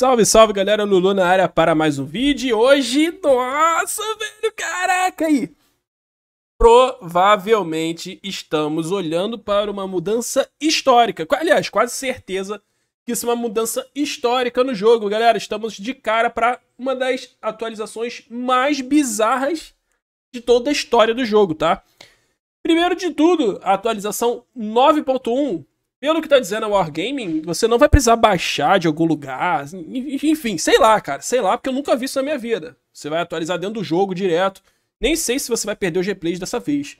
Salve, salve galera, Lulu na área para mais um vídeo e hoje, nossa velho, caraca aí! Provavelmente estamos olhando para uma mudança histórica, aliás, quase certeza que isso é uma mudança histórica no jogo, galera, estamos de cara para uma das atualizações mais bizarras de toda a história do jogo, tá? Primeiro de tudo, a atualização 9.1 pelo que tá dizendo a é Wargaming, você não vai precisar baixar de algum lugar. Assim, enfim, sei lá, cara. Sei lá, porque eu nunca vi isso na minha vida. Você vai atualizar dentro do jogo direto. Nem sei se você vai perder os replays dessa vez.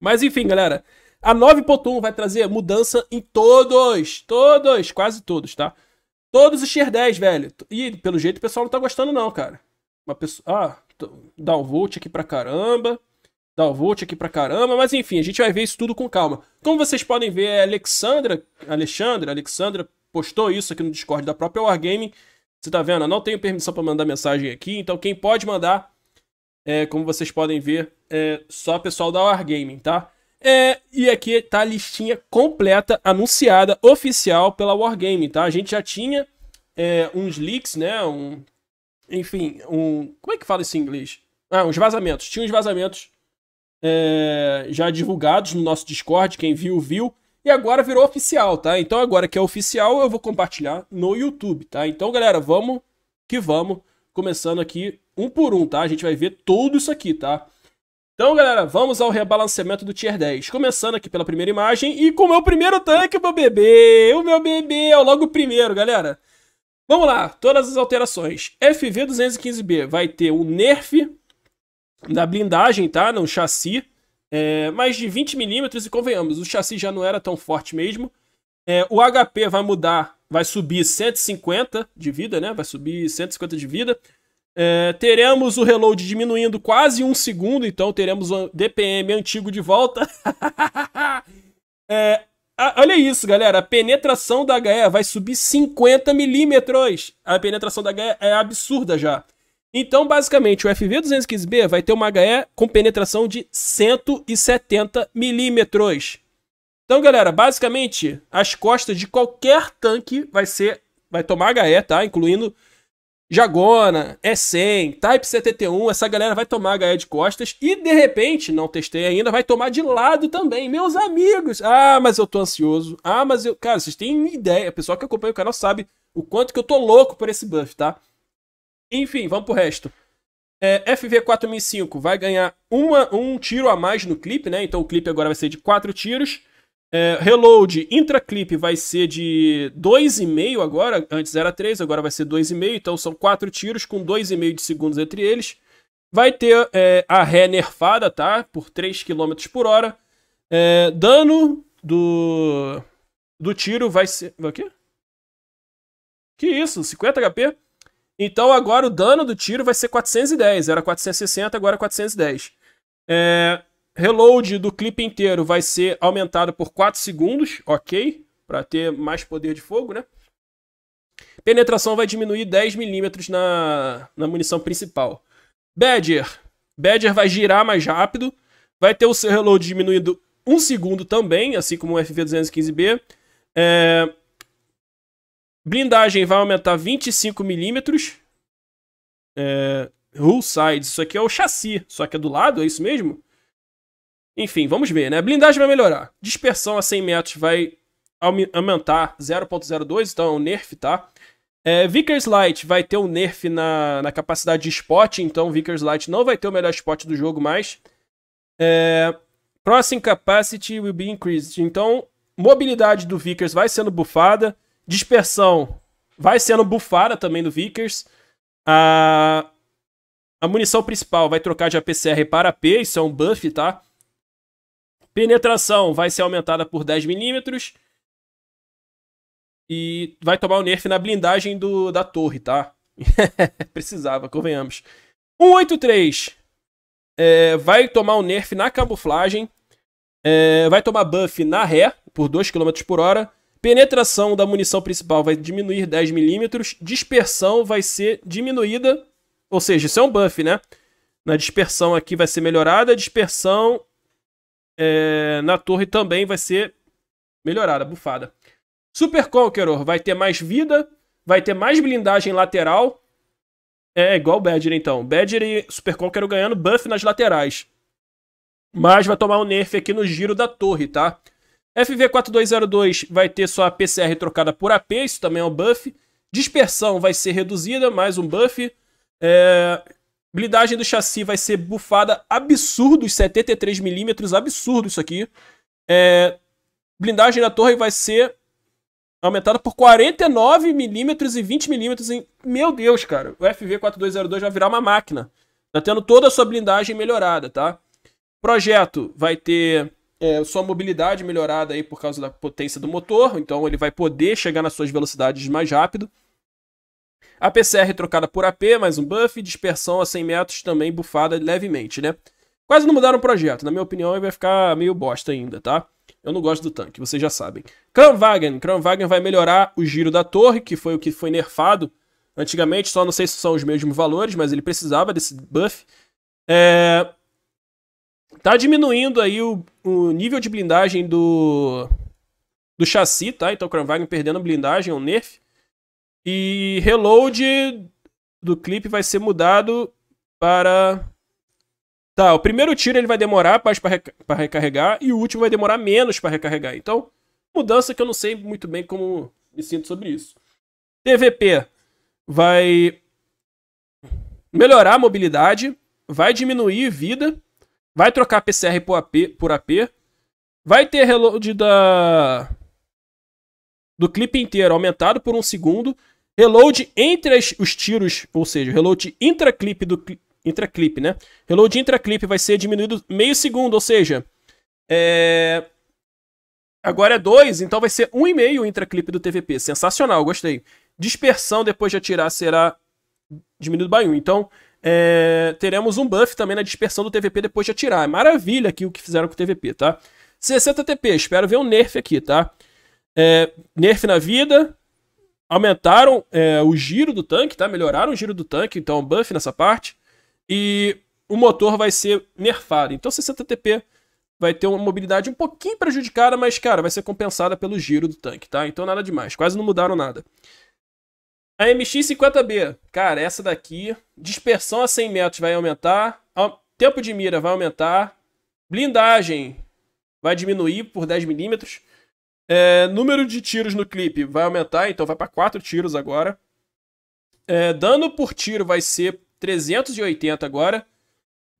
Mas enfim, galera. A 9.1 vai trazer mudança em todos. Todos, quase todos, tá? Todos os tier 10, velho. E pelo jeito o pessoal não tá gostando, não, cara. Uma pessoa. Ah, dá um volt aqui pra caramba dar o volt aqui pra caramba, mas enfim, a gente vai ver isso tudo com calma. Como vocês podem ver, a é Alexandra, Alexandra, Alexandra postou isso aqui no Discord da própria Wargame. Você tá vendo? Eu não tenho permissão para mandar mensagem aqui, então quem pode mandar, é, como vocês podem ver, é só o pessoal da Wargame, tá? É, e aqui tá a listinha completa, anunciada, oficial pela Wargame, tá? A gente já tinha é, uns leaks, né? Um, enfim, um. Como é que fala isso em inglês? Ah, uns vazamentos. Tinha uns vazamentos é, já divulgados no nosso Discord, quem viu, viu. E agora virou oficial, tá? Então agora que é oficial, eu vou compartilhar no YouTube, tá? Então, galera, vamos que vamos. Começando aqui um por um, tá? A gente vai ver tudo isso aqui, tá? Então, galera, vamos ao rebalanceamento do Tier 10. Começando aqui pela primeira imagem e com o meu primeiro tanque, meu bebê. O meu bebê é logo o primeiro, galera. Vamos lá, todas as alterações. FV215B vai ter o nerf da blindagem, tá? No chassi. É, mais de 20 milímetros e convenhamos, o chassi já não era tão forte mesmo. É, o HP vai mudar, vai subir 150 de vida, né? Vai subir 150 de vida. É, teremos o reload diminuindo quase um segundo, então teremos o DPM antigo de volta. é, a, olha isso, galera. A penetração da HE vai subir 50 milímetros. A penetração da HE é absurda já. Então, basicamente, o FV215B vai ter uma HE com penetração de 170 milímetros. Então, galera, basicamente, as costas de qualquer tanque vai ser vai tomar HE, tá? Incluindo Jagona, E100, Type 71, essa galera vai tomar HE de costas e, de repente, não testei ainda, vai tomar de lado também. Meus amigos, ah, mas eu tô ansioso. Ah, mas eu... Cara, vocês têm ideia, o pessoal que acompanha o canal sabe o quanto que eu tô louco por esse buff, tá? Enfim, vamos pro resto. É, FV4005 vai ganhar uma, um tiro a mais no clipe, né? Então o clipe agora vai ser de 4 tiros. É, reload intraclip vai ser de 2,5 agora, antes era 3, agora vai ser 2,5, então são 4 tiros com 2,5 de segundos entre eles. Vai ter é, a ré nerfada, tá? Por 3 km por hora. É, dano do, do tiro vai ser. O quê? Que isso? 50 HP? Então agora o dano do tiro vai ser 410. Era 460, agora 410. É, é, reload do clipe inteiro vai ser aumentado por 4 segundos, ok? Para ter mais poder de fogo, né? Penetração vai diminuir 10 milímetros na, na munição principal. Badger. Badger vai girar mais rápido. Vai ter o seu reload diminuído 1 segundo também, assim como o FV215B. É, Blindagem vai aumentar 25 milímetros. É, hull side, isso aqui é o chassi, só que é do lado, é isso mesmo? Enfim, vamos ver, né? Blindagem vai melhorar. Dispersão a 100 metros vai aumentar 0.02, então é um nerf, tá? É, Vickers Light vai ter um nerf na, na capacidade de spot, então Vickers Light não vai ter o melhor spot do jogo mais. É, crossing Capacity will be increased, então mobilidade do Vickers vai sendo bufada. Dispersão vai sendo bufada também do Vickers. A, a munição principal vai trocar de APCR para AP, isso é um buff, tá? Penetração vai ser aumentada por 10mm. E vai tomar o um nerf na blindagem do, da torre, tá? Precisava, convenhamos. 183 é, vai tomar um nerf na camuflagem. É, vai tomar buff na ré por 2 km por hora. Penetração da munição principal vai diminuir 10 milímetros. Dispersão vai ser diminuída. Ou seja, isso é um buff, né? Na dispersão aqui vai ser melhorada. A dispersão é, na torre também vai ser melhorada, bufada. Super Conqueror vai ter mais vida. Vai ter mais blindagem lateral. É igual o Badger, então. Badger e Super Conqueror ganhando buff nas laterais. Mas vai tomar um nerf aqui no giro da torre, tá? FV4202 vai ter sua PCR trocada por AP, isso também é um buff. Dispersão vai ser reduzida, mais um buff. É... Blindagem do chassi vai ser bufada absurdo, 73mm, absurdo isso aqui. É... Blindagem da torre vai ser aumentada por 49mm e 20mm. Em... Meu Deus, cara, o FV4202 vai virar uma máquina. Tá tendo toda a sua blindagem melhorada, tá? Projeto vai ter é, sua mobilidade melhorada aí por causa da potência do motor, então ele vai poder chegar nas suas velocidades mais rápido. A PCR trocada por AP, mais um buff, dispersão a 100 metros também bufada levemente, né? Quase não mudaram o projeto, na minha opinião ele vai ficar meio bosta ainda, tá? Eu não gosto do tanque, vocês já sabem. Kranwagen, Kranwagen vai melhorar o giro da torre, que foi o que foi nerfado antigamente, só não sei se são os mesmos valores, mas ele precisava desse buff. É, Tá diminuindo aí o, o nível de blindagem do, do chassi, tá? Então o Kranwagen perdendo blindagem, é um nerf. E reload do clipe vai ser mudado para... Tá, o primeiro tiro ele vai demorar mais para recarregar e o último vai demorar menos para recarregar. Então, mudança que eu não sei muito bem como me sinto sobre isso. TVP vai melhorar a mobilidade, vai diminuir vida Vai trocar PCR por AP, por AP. Vai ter reload da... do clipe inteiro aumentado por um segundo. Reload entre as, os tiros, ou seja, reload intraclipe do intraclipe, né? Reload intraclipe vai ser diminuído meio segundo, ou seja, é... agora é 2, então vai ser 1,5 um e meio o intraclipe do TVP. Sensacional, gostei. Dispersão depois de atirar será diminuído by 1. Um. Então, é, teremos um buff também na dispersão do TVP depois de atirar. É maravilha aqui o que fizeram com o TVP, tá? 60 TP, espero ver um nerf aqui, tá? É, nerf na vida. Aumentaram é, o giro do tanque, tá? Melhoraram o giro do tanque, então buff nessa parte. E o motor vai ser nerfado. Então 60 TP vai ter uma mobilidade um pouquinho prejudicada, mas, cara, vai ser compensada pelo giro do tanque, tá? Então nada demais, quase não mudaram nada. A MX-50B, cara, essa daqui, dispersão a 100 metros vai aumentar, tempo de mira vai aumentar, blindagem vai diminuir por 10 milímetros, é, número de tiros no clipe vai aumentar, então vai para 4 tiros agora, é, dano por tiro vai ser 380 agora,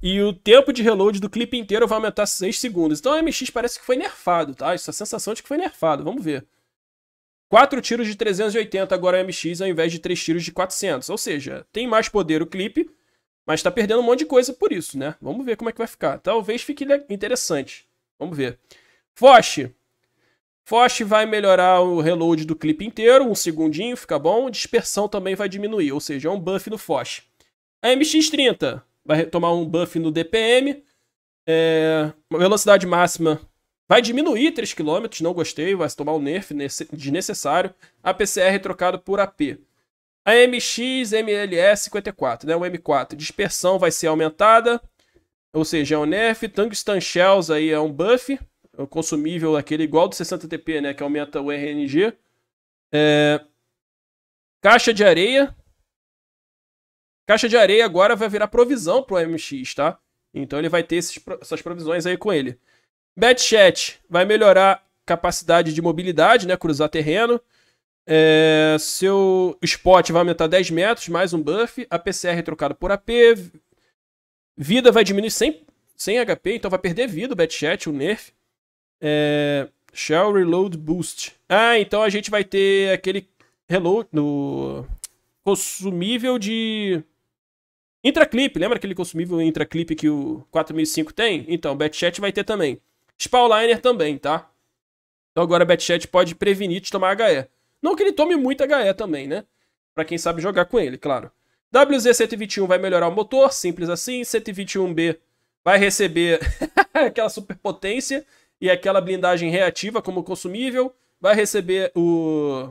e o tempo de reload do clipe inteiro vai aumentar 6 segundos. Então a MX parece que foi nerfado, tá? Isso é a sensação é de que foi nerfado, vamos ver. 4 tiros de 380 agora é MX ao invés de 3 tiros de 400. Ou seja, tem mais poder o clipe, mas tá perdendo um monte de coisa por isso, né? Vamos ver como é que vai ficar. Talvez fique interessante. Vamos ver. Foch. Foch vai melhorar o reload do clipe inteiro, um segundinho, fica bom. Dispersão também vai diminuir, ou seja, é um buff no Foch. A MX30 vai tomar um buff no DPM. É... velocidade máxima Vai diminuir 3 km, não gostei, vai se tomar um nerf desnecessário. A PCR é trocado por AP. A MX MLS 54, né? O M4. Dispersão vai ser aumentada, ou seja, é um nerf. Tungsten Shells aí é um buff, é um consumível aquele igual do 60 TP, né? Que aumenta o RNG. É... Caixa de areia. Caixa de areia agora vai virar provisão pro MX, tá? Então ele vai ter esses, essas provisões aí com ele. Batchat vai melhorar capacidade de mobilidade, né? Cruzar terreno. É, seu spot vai aumentar 10 metros, mais um buff. A PCR é trocada por AP. Vida vai diminuir 100, 100 HP, então vai perder vida o Batchat, o nerf. É, shell Reload Boost. Ah, então a gente vai ter aquele reload no consumível de intraclip. Lembra aquele consumível intraclip que o 4005 tem? Então, o Batchat vai ter também. Spawliner também, tá? Então agora a Betchat pode prevenir de tomar HE. Não que ele tome muita HE também, né? Pra quem sabe jogar com ele, claro. WZ121 vai melhorar o motor, simples assim. 121B vai receber aquela superpotência e aquela blindagem reativa como consumível. Vai receber o.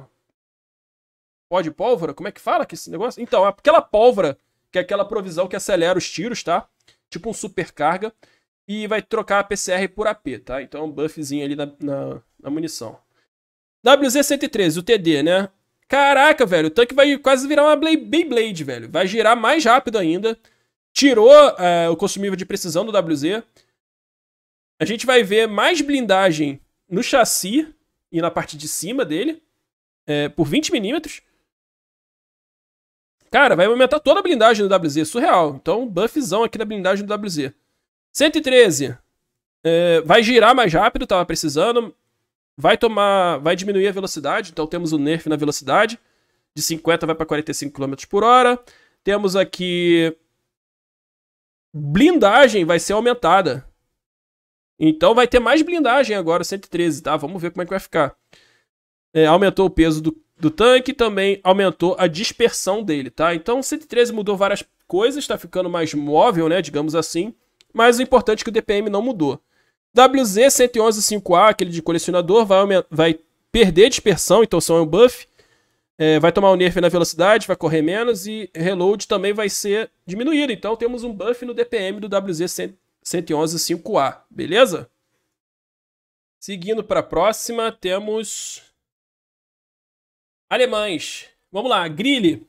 Pó de pólvora? Como é que fala que esse negócio? Então, aquela pólvora, que é aquela provisão que acelera os tiros, tá? Tipo um supercarga e vai trocar a PCR por AP, tá? Então é um buffzinho ali na, na, na munição. WZ-113, o TD, né? Caraca, velho, o tanque vai quase virar uma Beyblade, velho. Vai girar mais rápido ainda. Tirou é, o consumível de precisão do WZ. A gente vai ver mais blindagem no chassi e na parte de cima dele. É, por 20 milímetros. Cara, vai aumentar toda a blindagem do WZ, surreal. Então, buffzão aqui da blindagem do WZ. 113. É, vai girar mais rápido, tava precisando. Vai tomar. Vai diminuir a velocidade. Então temos o um nerf na velocidade. De 50 vai para 45 km por hora. Temos aqui. Blindagem vai ser aumentada. Então vai ter mais blindagem agora, 113, tá? Vamos ver como é que vai ficar. É, aumentou o peso do, do tanque, também aumentou a dispersão dele, tá? Então 113 mudou várias coisas, tá ficando mais móvel, né? Digamos assim. Mas o importante é que o DPM não mudou. wz 1115 a aquele de colecionador, vai, vai perder dispersão, então só é um buff. É, vai tomar um nerf na velocidade, vai correr menos e reload também vai ser diminuído. Então temos um buff no DPM do wz 1115 a beleza? Seguindo para a próxima, temos alemães. Vamos lá, Grille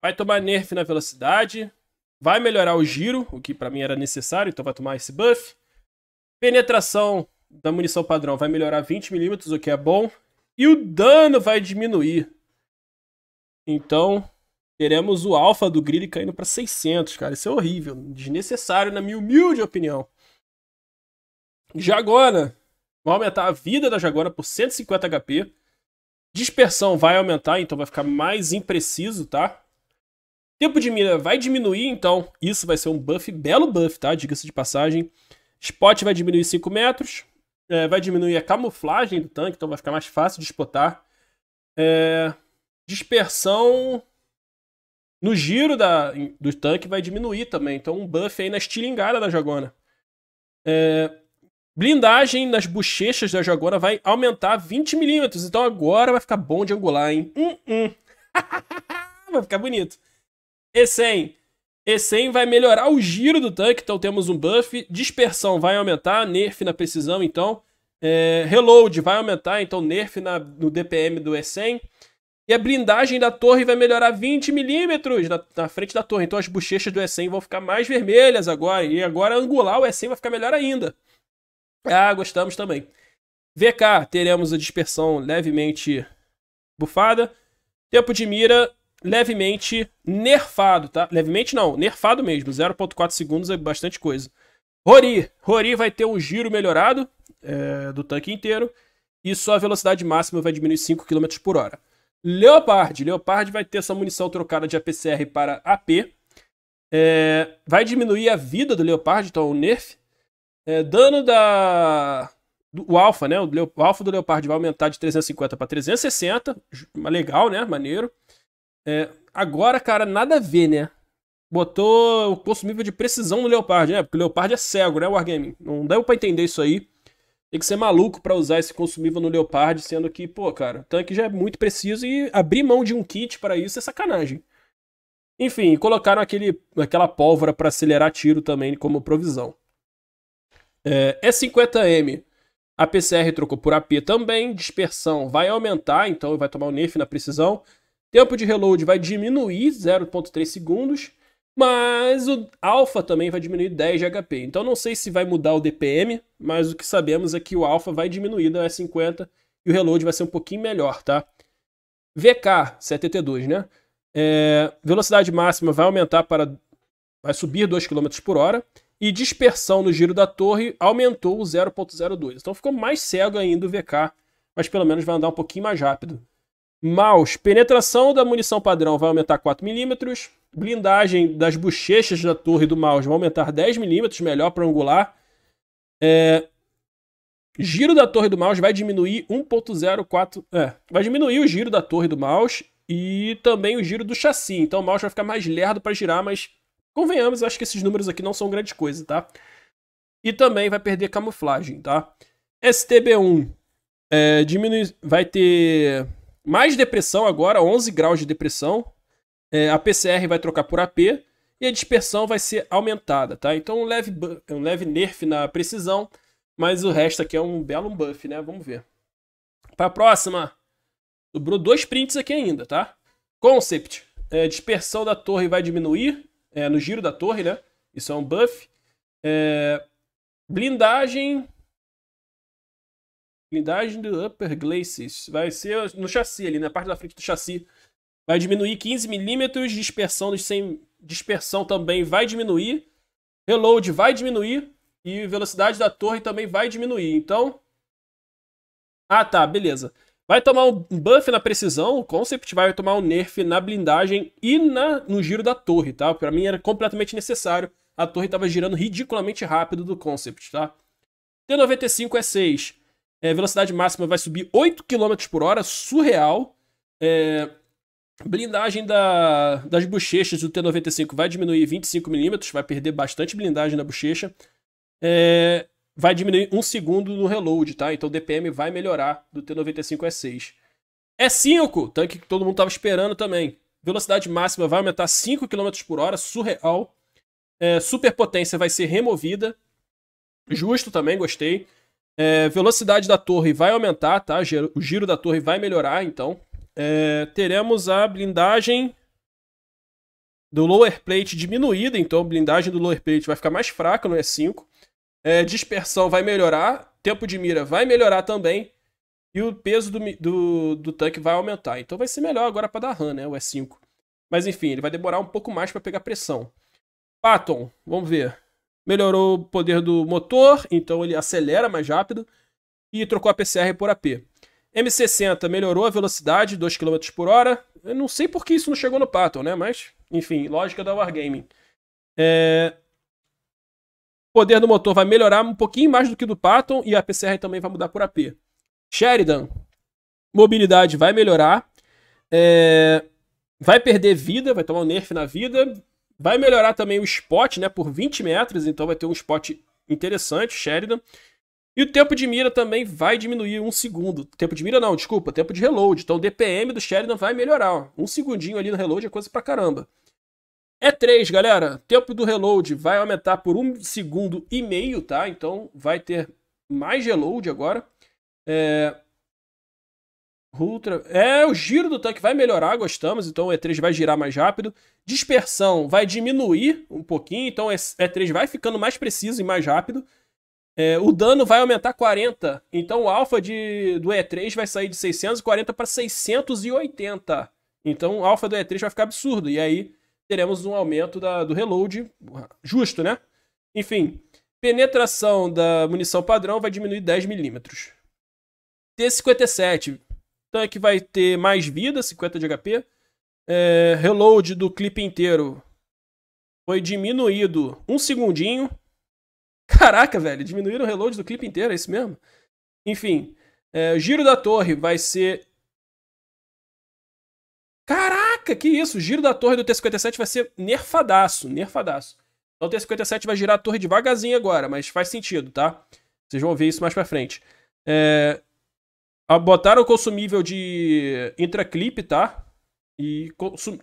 vai tomar nerf na velocidade, Vai melhorar o giro, o que para mim era necessário, então vai tomar esse buff. Penetração da munição padrão vai melhorar 20mm, o que é bom. E o dano vai diminuir. Então, teremos o alfa do Grilly caindo para 600, cara. Isso é horrível, desnecessário na minha humilde opinião. Jagona vai aumentar a vida da Jagona por 150 HP. Dispersão vai aumentar, então vai ficar mais impreciso, tá? Tempo de mira vai diminuir, então isso vai ser um buff, belo buff, tá? Diga-se de passagem. Spot vai diminuir 5 metros. É, vai diminuir a camuflagem do tanque, então vai ficar mais fácil de spotar. É, dispersão no giro da, do tanque vai diminuir também. Então um buff aí na estilingada da jogona. É, blindagem nas bochechas da jogona vai aumentar 20 milímetros. Então agora vai ficar bom de angular, hein? Hum, hum. vai ficar bonito. E100. vai melhorar o giro do tanque, então temos um buff. Dispersão vai aumentar, nerf na precisão, então. É, reload vai aumentar, então nerf na, no DPM do E100. E a blindagem da torre vai melhorar 20 milímetros na, na, frente da torre. Então as bochechas do E100 vão ficar mais vermelhas agora. E agora angular o E100 vai ficar melhor ainda. Ah, gostamos também. VK, teremos a dispersão levemente bufada. Tempo de mira, levemente nerfado, tá? Levemente não, nerfado mesmo. 0.4 segundos é bastante coisa. Rory. Rory vai ter um giro melhorado é, do tanque inteiro. E sua velocidade máxima vai diminuir 5 km por hora. Leopard. Leopard vai ter sua munição trocada de APCR para AP. É, vai diminuir a vida do Leopard, então o nerf. É, dano da. o alfa, né? O, o alfa do Leopard vai aumentar de 350 para 360. Legal, né? Maneiro. É, agora, cara, nada a ver, né? Botou o consumível de precisão no Leopard, né? Porque o Leopard é cego, né, Wargaming? Não deu para entender isso aí. Tem que ser maluco para usar esse consumível no Leopard, sendo que, pô, cara, o tanque já é muito preciso e abrir mão de um kit para isso é sacanagem. Enfim, colocaram aquele, aquela pólvora para acelerar tiro também como provisão. É, é E50M. A PCR trocou por AP também. Dispersão vai aumentar, então vai tomar o um nerf na precisão. Tempo de reload vai diminuir 0.3 segundos, mas o Alpha também vai diminuir 10 de HP. Então não sei se vai mudar o DPM, mas o que sabemos é que o Alpha vai diminuir da E50 e o reload vai ser um pouquinho melhor, tá? VK 72, né? É, velocidade máxima vai aumentar para. vai subir 2 km por hora. E dispersão no giro da torre aumentou 0,02. Então ficou mais cego ainda o VK, mas pelo menos vai andar um pouquinho mais rápido. Maus, penetração da munição padrão vai aumentar 4 milímetros. Blindagem das bochechas da torre do mouse vai aumentar 10 milímetros, melhor para angular. É... Giro da torre do mouse vai diminuir 1.04... É, vai diminuir o giro da torre do mouse e também o giro do chassi. Então o mouse vai ficar mais lerdo para girar, mas convenhamos, acho que esses números aqui não são grandes coisas, tá? E também vai perder camuflagem, tá? STB1 é, diminui... vai ter mais depressão agora, 11 graus de depressão. É, a PCR vai trocar por AP e a dispersão vai ser aumentada, tá? Então um leve, um leve nerf na precisão, mas o resto aqui é um belo buff, né? Vamos ver. Para a próxima, sobrou dois prints aqui ainda, tá? Concept, é, dispersão da torre vai diminuir é, no giro da torre, né? Isso é um buff. É, blindagem blindagem do upper glacis vai ser no chassi ali, na parte da frente do chassi. Vai diminuir 15 milímetros, dispersão dos 100, dispersão também vai diminuir, reload vai diminuir e velocidade da torre também vai diminuir. Então, ah tá, beleza. Vai tomar um buff na precisão, o Concept vai tomar um nerf na blindagem e na, no giro da torre, tá? Pra mim era completamente necessário. A torre tava girando ridiculamente rápido do Concept, tá? T95 é 6. É, velocidade máxima vai subir 8 km por hora, surreal. É, blindagem da, das bochechas do T95 vai diminuir 25 mm, vai perder bastante blindagem na bochecha. É, vai diminuir um segundo no reload, tá? Então o DPM vai melhorar do T95E6. E5, é é tanque que todo mundo estava esperando também. Velocidade máxima vai aumentar 5 km por hora, surreal. É, superpotência vai ser removida. Justo também, gostei. É, velocidade da torre vai aumentar, tá? O giro da torre vai melhorar, então. É, teremos a blindagem do lower plate diminuída, então a blindagem do lower plate vai ficar mais fraca no E5. É, dispersão vai melhorar, tempo de mira vai melhorar também. E o peso do, do, do tanque vai aumentar. Então vai ser melhor agora para dar RAM, né? O E5. Mas enfim, ele vai demorar um pouco mais para pegar pressão. Patton, vamos ver melhorou o poder do motor, então ele acelera mais rápido, e trocou a PCR por AP. M60 melhorou a velocidade, 2 km por hora. Eu não sei por que isso não chegou no Patton, né? Mas, enfim, lógica da Wargaming. É... O poder do motor vai melhorar um pouquinho mais do que do Patton e a PCR também vai mudar por AP. Sheridan, mobilidade vai melhorar. É... Vai perder vida, vai tomar um nerf na vida. Vai melhorar também o spot, né, por 20 metros, então vai ter um spot interessante, Sheridan. E o tempo de mira também vai diminuir um segundo. Tempo de mira não, desculpa, tempo de reload. Então o DPM do Sheridan vai melhorar. Ó. Um segundinho ali no reload é coisa pra caramba. É 3, galera. Tempo do reload vai aumentar por um segundo e meio, tá? Então vai ter mais reload agora. É... Ultra. É, o giro do tanque vai melhorar, gostamos, então o E3 vai girar mais rápido. Dispersão vai diminuir um pouquinho, então o E3 vai ficando mais preciso e mais rápido. É, o dano vai aumentar 40, então o alfa de, do E3 vai sair de 640 para 680. Então o alfa do E3 vai ficar absurdo, e aí teremos um aumento da, do reload justo, né? Enfim, penetração da munição padrão vai diminuir 10 milímetros. T57 tanque então é vai ter mais vida, 50 de HP. É, reload do clipe inteiro foi diminuído um segundinho. Caraca, velho, diminuíram o reload do clipe inteiro, é isso mesmo? Enfim, é, giro da torre vai ser. Caraca, que isso! O giro da torre do T57 vai ser nerfadaço, nerfadaço. Então o T57 vai girar a torre devagarzinho agora, mas faz sentido, tá? Vocês vão ver isso mais pra frente. É, ah, botaram o consumível de intraclip, tá? E,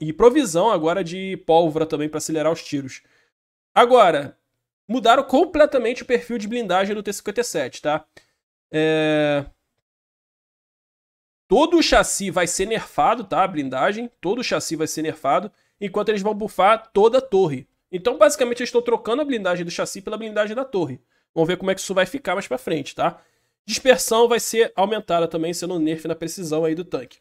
e provisão agora de pólvora também para acelerar os tiros. Agora, mudaram completamente o perfil de blindagem do T-57, tá? É... Todo o chassi vai ser nerfado, tá? A blindagem, todo o chassi vai ser nerfado, enquanto eles vão bufar toda a torre. Então, basicamente, eu estou trocando a blindagem do chassi pela blindagem da torre. Vamos ver como é que isso vai ficar mais pra frente, tá? Dispersão vai ser aumentada também, sendo um nerf na precisão aí do tanque.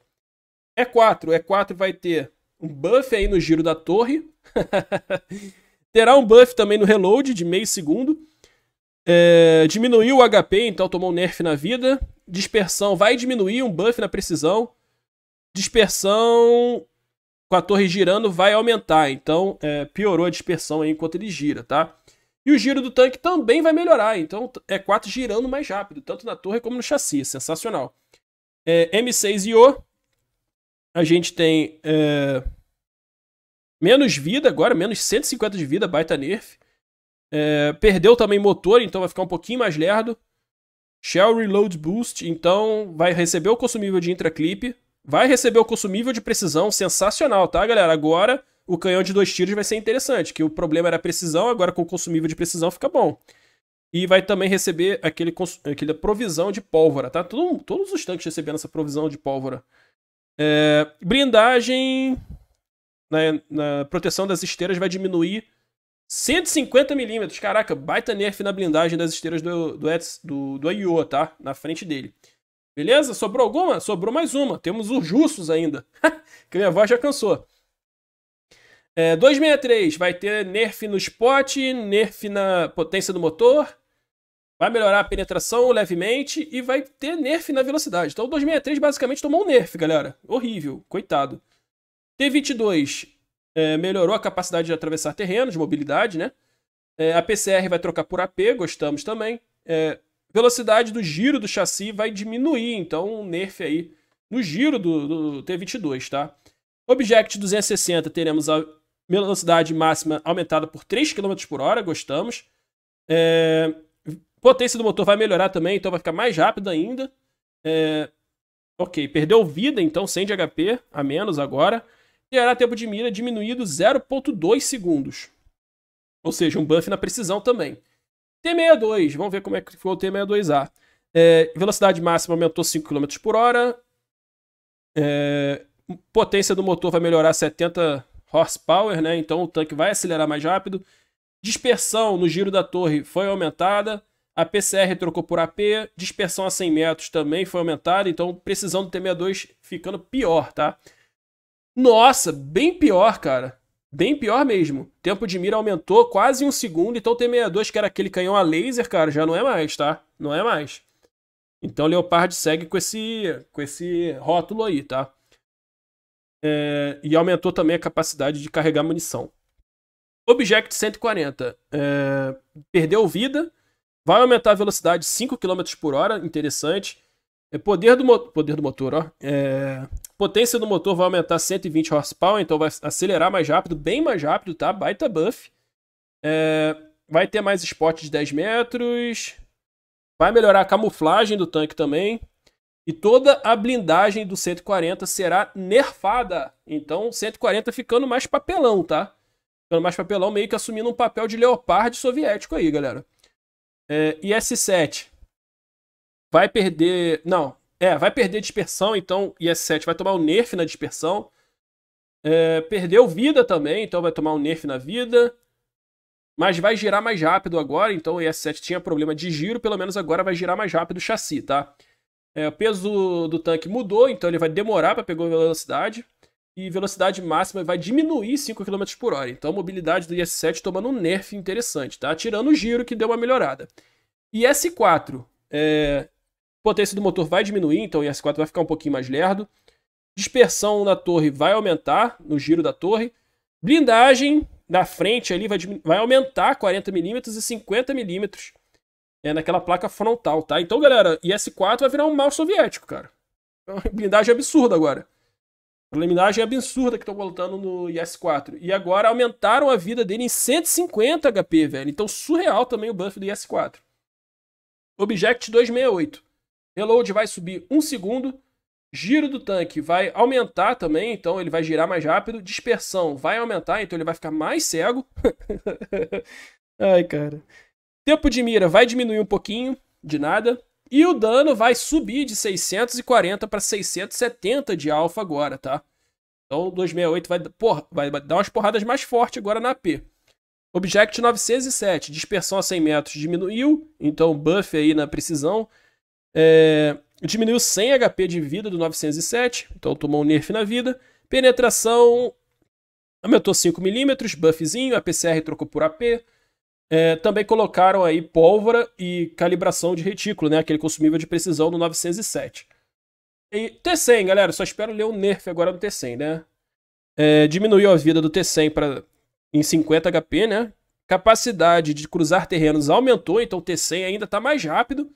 E4. É E4 é vai ter um buff aí no giro da torre. Terá um buff também no reload de meio segundo. É, diminuiu o HP, então tomou um nerf na vida. Dispersão vai diminuir, um buff na precisão. Dispersão com a torre girando vai aumentar, então é, piorou a dispersão enquanto ele gira, tá? E o giro do tanque também vai melhorar, então é 4 girando mais rápido, tanto na torre como no chassi, é sensacional. É, M6 IO, a gente tem é, menos vida agora, menos 150 de vida, baita nerf. É, perdeu também motor, então vai ficar um pouquinho mais lerdo. Shell Reload Boost, então vai receber o consumível de intraclip, vai receber o consumível de precisão, sensacional, tá galera? Agora o canhão de dois tiros vai ser interessante, que o problema era a precisão, agora com o consumível de precisão fica bom. E vai também receber aquele, aquele provisão de pólvora, tá? Todo, todos os tanques recebendo essa provisão de pólvora. É, blindagem na, né, na, proteção das esteiras vai diminuir 150 milímetros. Caraca, baita nerf na blindagem das esteiras do, do, do, do IO, tá? Na frente dele. Beleza? Sobrou alguma? Sobrou mais uma. Temos os justos ainda. que minha voz já cansou. É, 263 vai ter nerf no spot, nerf na potência do motor, vai melhorar a penetração levemente e vai ter nerf na velocidade. Então o 263 basicamente tomou um nerf, galera. Horrível, coitado. T22 é, melhorou a capacidade de atravessar terrenos, mobilidade, né? É, a PCR vai trocar por AP, gostamos também. É, velocidade do giro do chassi vai diminuir, então um nerf aí no giro do, do T22, tá? Object 260 teremos a velocidade máxima aumentada por 3 km por hora, gostamos. É, potência do motor vai melhorar também, então vai ficar mais rápido ainda. É, ok, perdeu vida, então 100 de HP a menos agora. e Terá tempo de mira diminuído 0.2 segundos. Ou seja, um buff na precisão também. T62, vamos ver como é que ficou o T62A. É, velocidade máxima aumentou 5 km por hora. É, potência do motor vai melhorar 70 horsepower, né? Então o tanque vai acelerar mais rápido. Dispersão no giro da torre foi aumentada. A PCR trocou por AP, dispersão a 100 metros também foi aumentada, então precisão do T62 ficando pior, tá? Nossa, bem pior, cara. Bem pior mesmo. Tempo de mira aumentou quase um segundo, então o T62, que era aquele canhão a laser, cara, já não é mais, tá? Não é mais. Então o Leopard segue com esse, com esse rótulo aí, tá? é, e aumentou também a capacidade de carregar munição. Object 140 é, perdeu vida, vai aumentar a velocidade 5 km por hora, interessante. É, poder, do poder do motor, ó. É, potência do motor vai aumentar 120 horsepower, então vai acelerar mais rápido, bem mais rápido, tá? Baita buff. É, vai ter mais spot de 10 metros. Vai melhorar a camuflagem do tanque também. E toda a blindagem do 140 será nerfada. Então, 140 ficando mais papelão, tá? Ficando mais papelão, meio que assumindo um papel de leopardo soviético aí, galera. É, 7 vai perder. Não, é, vai perder dispersão, então IS-7 vai tomar um nerf na dispersão. É, perdeu vida também, então vai tomar um nerf na vida. Mas vai girar mais rápido agora, então o IS-7 tinha problema de giro, pelo menos agora vai girar mais rápido o chassi, tá? É, o peso do tanque mudou, então ele vai demorar para pegar velocidade. E velocidade máxima vai diminuir 5 km por hora. Então a mobilidade do IS-7 tomando um nerf interessante, tá? Tirando o giro que deu uma melhorada. IS-4, é, potência do motor vai diminuir, então o IS-4 vai ficar um pouquinho mais lerdo. Dispersão na torre vai aumentar no giro da torre. Blindagem da frente ali vai, vai aumentar 40 mm e 50 milímetros é naquela placa frontal, tá? Então, galera, IS-4 vai virar um mal soviético, cara. É uma blindagem absurda agora. Uma blindagem absurda que estão voltando no IS-4. E agora aumentaram a vida dele em 150 HP, velho. Então, surreal também o buff do IS-4. Object 268. Reload vai subir 1 um segundo. Giro do tanque vai aumentar também, então ele vai girar mais rápido. Dispersão vai aumentar, então ele vai ficar mais cego. Ai, cara. Tempo de mira vai diminuir um pouquinho, de nada. E o dano vai subir de 640 para 670 de alfa agora, tá? Então 268 vai, porra, vai dar umas porradas mais fortes agora na AP. Object 907, dispersão a 100 metros diminuiu, então buff aí na precisão. É, diminuiu 100 HP de vida do 907, então tomou um nerf na vida. Penetração aumentou 5 milímetros, buffzinho, APCR trocou por AP. É, também colocaram aí pólvora e calibração de retículo, né? Aquele consumível de precisão no 907. E T100, galera, só espero ler o um nerf agora do T100, né? É, diminuiu a vida do T100 pra, em 50 HP, né? Capacidade de cruzar terrenos aumentou, então o T100 ainda está mais rápido.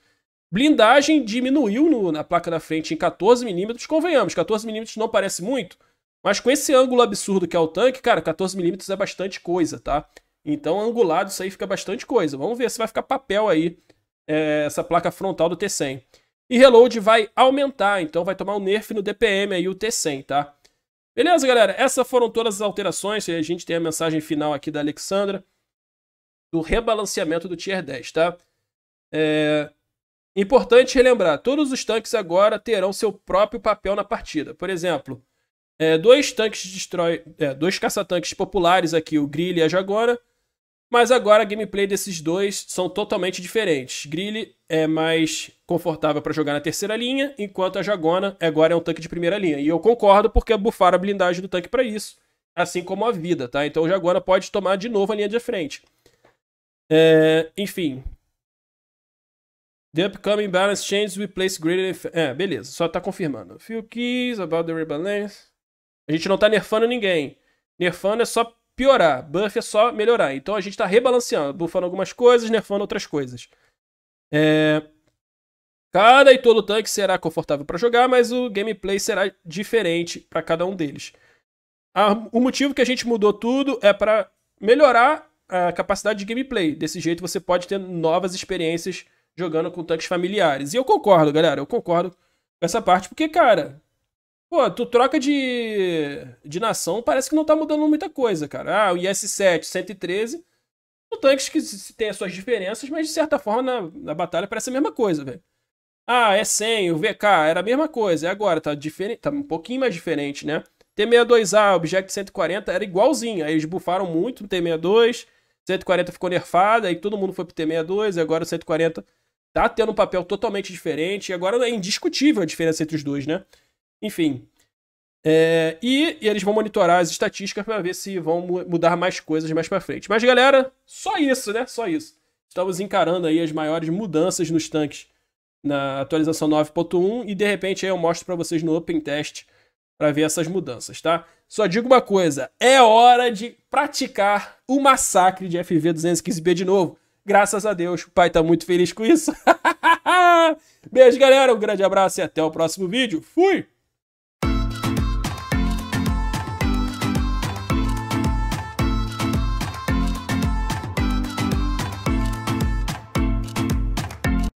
Blindagem diminuiu no, na placa da frente em 14mm, convenhamos, 14mm não parece muito, mas com esse ângulo absurdo que é o tanque, cara, 14mm é bastante coisa, tá? Então, angulado, isso aí fica bastante coisa. Vamos ver se vai ficar papel aí é, essa placa frontal do T100. E reload vai aumentar, então vai tomar um nerf no DPM aí, o T100, tá? Beleza, galera? Essas foram todas as alterações. a gente tem a mensagem final aqui da Alexandra do rebalanceamento do Tier 10, tá? É... Importante relembrar, todos os tanques agora terão seu próprio papel na partida. Por exemplo, é, dois tanques destrói, é, dois caça-tanques populares aqui, o Grill e a Jagora, mas agora a gameplay desses dois são totalmente diferentes. Grille é mais confortável para jogar na terceira linha, enquanto a Jagona agora é um tanque de primeira linha. E eu concordo porque é bufaram a blindagem do tanque para isso, assim como a vida, tá? Então o Jagona pode tomar de novo a linha de frente. É, enfim. The upcoming balance changes we place greater... É, beleza, só tá confirmando. Few keys about the rebalance. A gente não tá nerfando ninguém. Nerfando é só piorar, buff é só melhorar. Então a gente tá rebalanceando, buffando algumas coisas, nerfando outras coisas. É... Cada e todo tanque será confortável para jogar, mas o gameplay será diferente para cada um deles. O motivo que a gente mudou tudo é para melhorar a capacidade de gameplay. Desse jeito você pode ter novas experiências jogando com tanques familiares. E eu concordo, galera, eu concordo com essa parte, porque, cara, Pô, tu troca de, de nação, parece que não tá mudando muita coisa, cara. Ah, o IS-7, 113, são tanques que tem as suas diferenças, mas de certa forma na, na batalha parece a mesma coisa, velho. Ah, é 100, o VK, era a mesma coisa. E agora, tá, diferente, tá um pouquinho mais diferente, né? T62A, Object 140, era igualzinho. Aí eles bufaram muito no T62, 140 ficou nerfado, aí todo mundo foi pro T62, e agora o 140 tá tendo um papel totalmente diferente. E agora é indiscutível a diferença entre os dois, né? Enfim. É, e, e, eles vão monitorar as estatísticas para ver se vão mudar mais coisas mais para frente. Mas, galera, só isso, né? Só isso. Estamos encarando aí as maiores mudanças nos tanques na atualização 9.1 e de repente aí eu mostro para vocês no Open Test para ver essas mudanças, tá? Só digo uma coisa, é hora de praticar o massacre de FV 215B de novo. Graças a Deus, o pai tá muito feliz com isso. Beijo, galera, um grande abraço e até o próximo vídeo. Fui!